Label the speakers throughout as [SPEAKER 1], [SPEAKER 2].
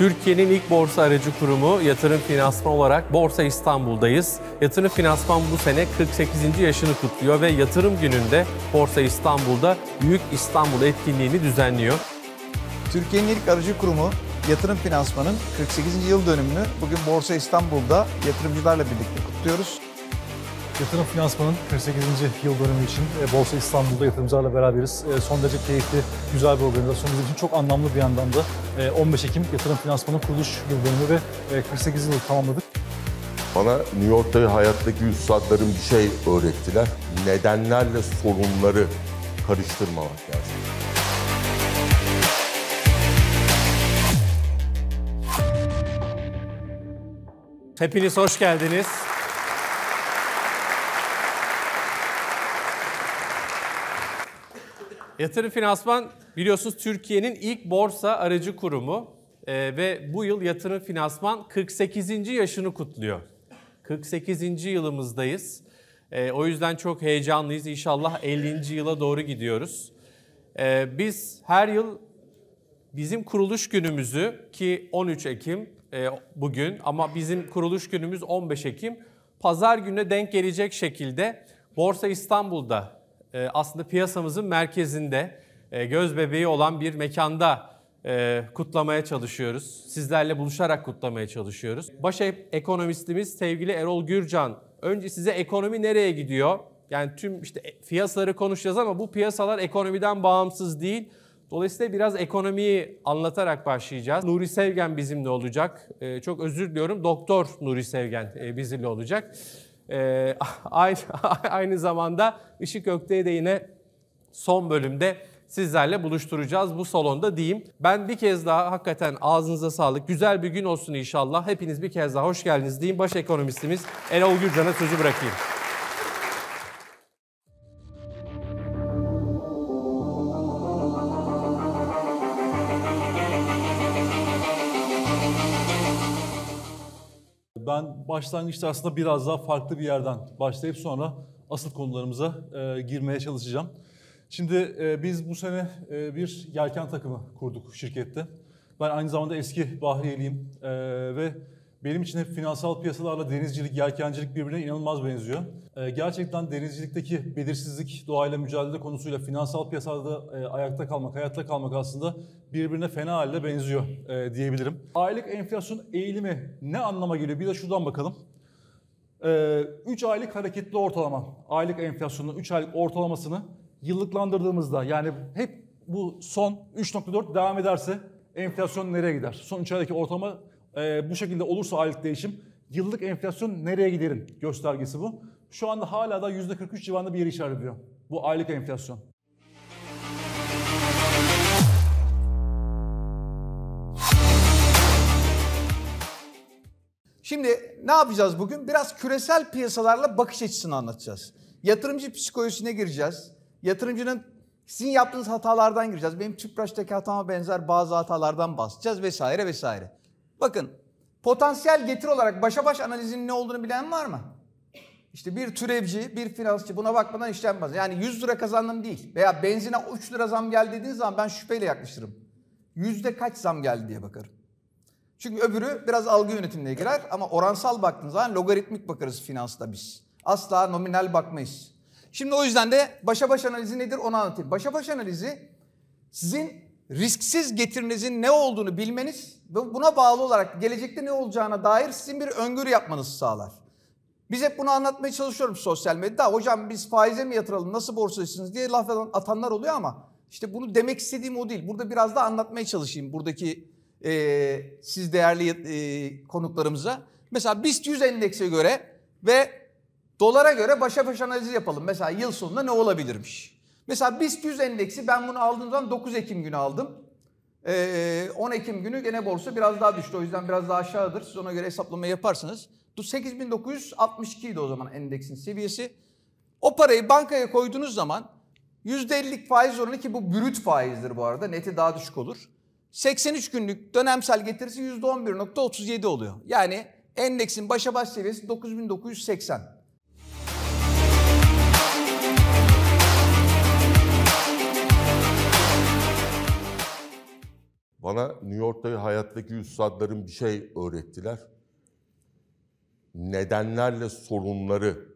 [SPEAKER 1] Türkiye'nin ilk borsa aracı kurumu Yatırım Finansman olarak Borsa İstanbul'dayız. Yatırım Finansman bu sene 48. yaşını kutluyor ve yatırım gününde Borsa İstanbul'da Büyük İstanbul etkinliğini düzenliyor.
[SPEAKER 2] Türkiye'nin ilk aracı kurumu Yatırım Finansman'ın 48. yıl dönümünü bugün Borsa İstanbul'da yatırımcılarla birlikte kutluyoruz.
[SPEAKER 3] Yatırım Finansman'ın 48. yıl dönümü için e, Borsa İstanbul'da yatırımcılarla beraberiz. E, son derece keyifli, güzel bir organizasyon. Bizim için çok anlamlı bir yandan da 15 e, Ekim Yatırım Finansman'ın kuruluş yıl dönümü ve 48 yılı tamamladık.
[SPEAKER 4] Bana New York'ta hayattaki üstadlarım bir şey öğrettiler. Nedenlerle sorunları karıştırmamak lazım.
[SPEAKER 1] Hepiniz hoş geldiniz. Yatırım Finansman biliyorsunuz Türkiye'nin ilk borsa aracı kurumu ee, ve bu yıl Yatırım Finansman 48. yaşını kutluyor. 48. yılımızdayız. Ee, o yüzden çok heyecanlıyız. İnşallah 50. yıla doğru gidiyoruz. Ee, biz her yıl bizim kuruluş günümüzü ki 13 Ekim e, bugün ama bizim kuruluş günümüz 15 Ekim. Pazar gününe denk gelecek şekilde Borsa İstanbul'da ee, aslında piyasamızın merkezinde e, göz bebeği olan bir mekanda e, kutlamaya çalışıyoruz. Sizlerle buluşarak kutlamaya çalışıyoruz. Baş ekonomistimiz sevgili Erol Gürcan. Önce size ekonomi nereye gidiyor? Yani tüm işte e, piyasaları konuşacağız ama bu piyasalar ekonomiden bağımsız değil. Dolayısıyla biraz ekonomiyi anlatarak başlayacağız. Nuri Sevgen bizimle olacak. Çok özür diliyorum. Doktor Nuri Sevgen bizimle olacak. E, aynı, aynı zamanda Işık Ökte'yi de yine son bölümde sizlerle buluşturacağız bu salonda diyeyim. Ben bir kez daha hakikaten ağzınıza sağlık. Güzel bir gün olsun inşallah. Hepiniz bir kez daha hoş geldiniz diyeyim. Baş ekonomistimiz Erol Gürcan'a sözü bırakayım.
[SPEAKER 3] ben başlangıçta aslında biraz daha farklı bir yerden başlayıp sonra asıl konularımıza e, girmeye çalışacağım. Şimdi e, biz bu sene e, bir yelken takımı kurduk şirkette. Ben aynı zamanda eski Bahriyeliyim e, ve benim için hep finansal piyasalarla denizcilik, yelkencilik birbirine inanılmaz benziyor. E, gerçekten denizcilikteki belirsizlik, doğayla mücadele konusuyla finansal piyasalarda e, ayakta kalmak, hayatta kalmak aslında birbirine fena halde benziyor e, diyebilirim. Aylık enflasyon eğilimi ne anlama geliyor? Bir de şuradan bakalım. 3 ee, aylık hareketli ortalama, aylık enflasyonun 3 aylık ortalamasını yıllıklandırdığımızda yani hep bu son 3.4 devam ederse enflasyon nereye gider? Son 3 aydaki ortalama e, bu şekilde olursa aylık değişim yıllık enflasyon nereye giderin göstergesi bu. Şu anda hala da %43 civarında bir yeri işaret ediyor bu aylık enflasyon.
[SPEAKER 2] Şimdi ne yapacağız bugün? Biraz küresel piyasalarla bakış açısını anlatacağız. Yatırımcı psikolojisine gireceğiz. Yatırımcının sizin yaptığınız hatalardan gireceğiz. Benim Tüpraş'taki hatama benzer bazı hatalardan bahsedeceğiz vesaire vesaire. Bakın potansiyel getir olarak başa baş analizin ne olduğunu bilen var mı? İşte bir türevci, bir finansçı buna bakmadan işlem yapmaz. Yani 100 lira kazandım değil veya benzine 3 lira zam geldi dediğiniz zaman ben şüpheyle yaklaşırım. Yüzde kaç zam geldi diye bakarım. Çünkü öbürü biraz algı yönetimine girer ama oransal baktığınız zaman logaritmik bakarız finansta biz. Asla nominal bakmayız. Şimdi o yüzden de başa baş analizi nedir onu anlatayım. Başa baş analizi sizin risksiz getirinizin ne olduğunu bilmeniz ve buna bağlı olarak gelecekte ne olacağına dair sizin bir öngörü yapmanızı sağlar. Biz hep bunu anlatmaya çalışıyorum sosyal medyada. Hocam biz faize mi yatıralım, nasıl borsadasınız diye laf atanlar oluyor ama işte bunu demek istediğim o değil. Burada biraz daha anlatmaya çalışayım buradaki e, siz değerli e, konuklarımıza. Mesela BIST 100 endekse göre ve dolara göre başa baş analizi yapalım. Mesela yıl sonunda ne olabilirmiş? Mesela BIST 100 endeksi ben bunu aldığım zaman 9 Ekim günü aldım. Ee, 10 Ekim günü gene borsa biraz daha düştü. O yüzden biraz daha aşağıdadır. Siz ona göre hesaplama yaparsınız. 8962 idi o zaman endeksin seviyesi. O parayı bankaya koyduğunuz zaman %50'lik faiz oranı ki bu brüt faizdir bu arada. Neti daha düşük olur. 83 günlük dönemsel getirisi %11.37 oluyor. Yani endeksin başa baş seviyesi 9980.
[SPEAKER 4] Bana New York'ta hayattaki üstadların bir şey öğrettiler. Nedenlerle sorunları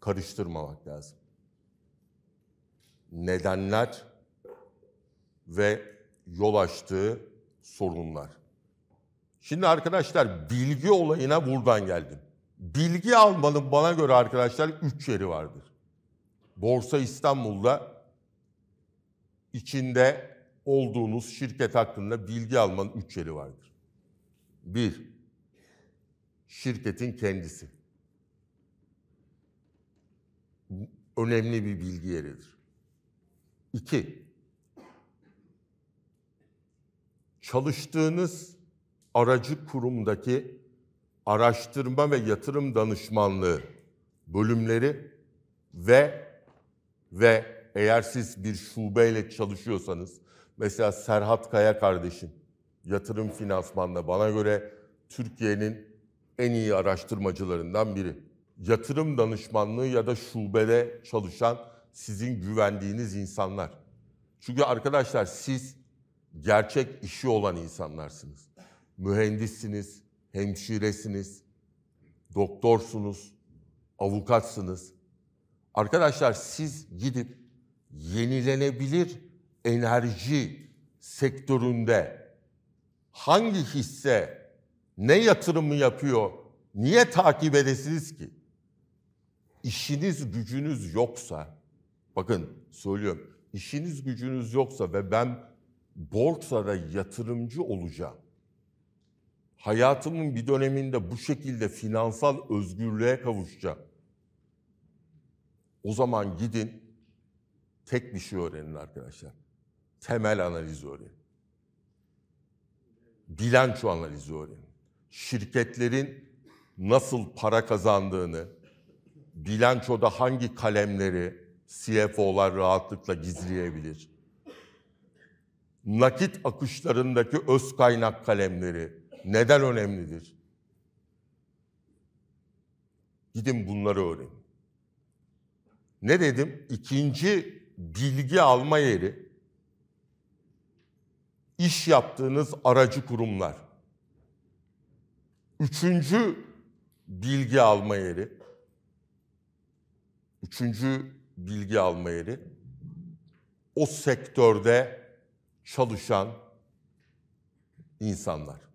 [SPEAKER 4] karıştırmamak lazım. Nedenler ve yol açtığı sorunlar. Şimdi arkadaşlar bilgi olayına buradan geldim. Bilgi almanın bana göre arkadaşlar üç yeri vardır. Borsa İstanbul'da içinde olduğunuz şirket hakkında bilgi almanın üç yeri vardır. Bir, şirketin kendisi. Önemli bir bilgi yeridir. İki, çalıştığınız aracı kurumdaki araştırma ve yatırım danışmanlığı bölümleri ve ve eğer siz bir şubeyle çalışıyorsanız Mesela Serhat Kaya kardeşim yatırım finansmanla bana göre Türkiye'nin en iyi araştırmacılarından biri. Yatırım danışmanlığı ya da şubede çalışan sizin güvendiğiniz insanlar. Çünkü arkadaşlar siz gerçek işi olan insanlarsınız. Mühendissiniz, hemşiresiniz, doktorsunuz, avukatsınız. Arkadaşlar siz gidip yenilenebilir enerji sektöründe hangi hisse ne yatırımı yapıyor? Niye takip edesiniz ki? İşiniz gücünüz yoksa, bakın söylüyorum, işiniz gücünüz yoksa ve ben borsada yatırımcı olacağım. Hayatımın bir döneminde bu şekilde finansal özgürlüğe kavuşacağım. O zaman gidin tek bir şey öğrenin arkadaşlar temel analizi öğren. Bilanço analizi öğren. Şirketlerin nasıl para kazandığını, bilançoda hangi kalemleri CFO'lar rahatlıkla gizleyebilir. Nakit akışlarındaki öz kaynak kalemleri neden önemlidir? Gidin bunları öğrenin. Ne dedim? İkinci bilgi alma yeri iş yaptığınız aracı kurumlar. Üçüncü bilgi alma yeri. Üçüncü bilgi alma yeri. O sektörde çalışan insanlar.